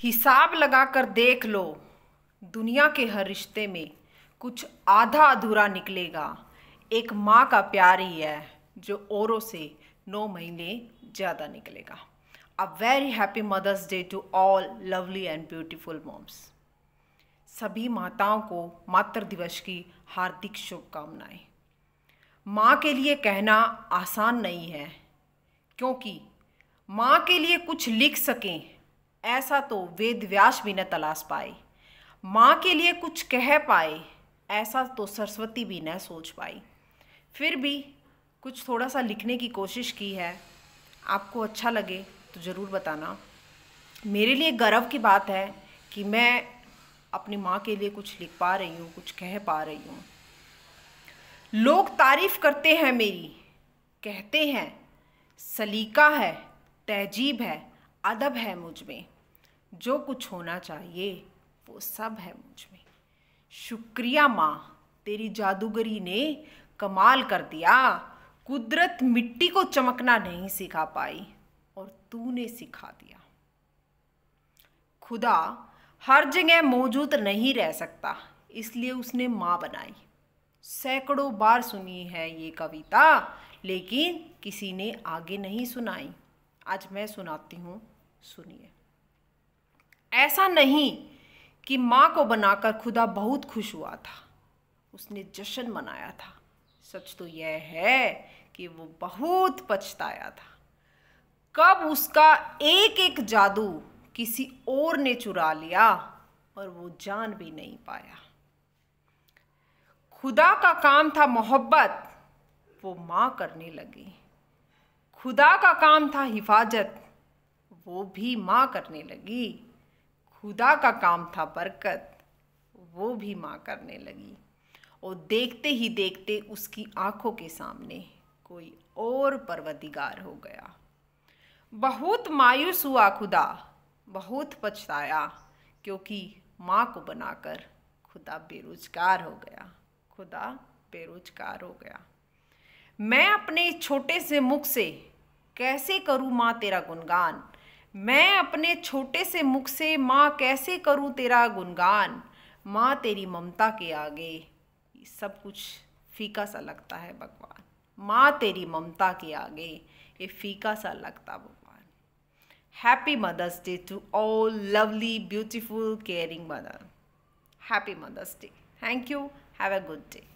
हिसाब लगा कर देख लो दुनिया के हर रिश्ते में कुछ आधा अधूरा निकलेगा एक माँ का प्यार ही है जो औरों से नौ महीने ज़्यादा निकलेगा a very happy mother's day to all lovely and beautiful moms सभी माताओं को मातृ दिवस की हार्दिक शुभकामनाएं माँ के लिए कहना आसान नहीं है क्योंकि माँ के लिए कुछ लिख सकें ऐसा तो वेद व्यास भी न तलाश पाए माँ के लिए कुछ कह पाए ऐसा तो सरस्वती भी न सोच पाई फिर भी कुछ थोड़ा सा लिखने की कोशिश की है आपको अच्छा लगे तो ज़रूर बताना मेरे लिए गर्व की बात है कि मैं अपनी माँ के लिए कुछ लिख पा रही हूँ कुछ कह पा रही हूँ लोग तारीफ़ करते हैं मेरी कहते हैं सलीका है तहजीब है अदब है मुझ में जो कुछ होना चाहिए वो सब है मुझ में शुक्रिया माँ तेरी जादूगरी ने कमाल कर दिया कुदरत मिट्टी को चमकना नहीं सिखा पाई और तूने सिखा दिया खुदा हर जगह मौजूद नहीं रह सकता इसलिए उसने माँ बनाई सैकड़ों बार सुनी है ये कविता लेकिन किसी ने आगे नहीं सुनाई आज मैं सुनाती हूँ सुनिए ऐसा नहीं कि माँ को बनाकर खुदा बहुत खुश हुआ था उसने जश्न मनाया था सच तो यह है कि वो बहुत पछताया था कब उसका एक एक जादू किसी और ने चुरा लिया और वो जान भी नहीं पाया खुदा का काम था मोहब्बत वो माँ करने लगी खुदा का काम था हिफाजत वो भी माँ करने लगी खुदा का काम था बरकत वो भी माँ करने लगी और देखते ही देखते उसकी आंखों के सामने कोई और परवदिगार हो गया बहुत मायूस हुआ खुदा बहुत पछताया क्योंकि माँ को बनाकर खुदा बेरोजगार हो गया खुदा बेरोजगार हो गया मैं अपने छोटे से मुख से कैसे करूँ माँ तेरा गुणगान मैं अपने छोटे से मुख से माँ कैसे करूँ तेरा गुणगान माँ तेरी ममता के आगे सब कुछ फीका सा लगता है भगवान माँ तेरी ममता के आगे ये फीका सा लगता भगवान happy mother's day to all lovely beautiful caring mother happy mother's day thank you have a good day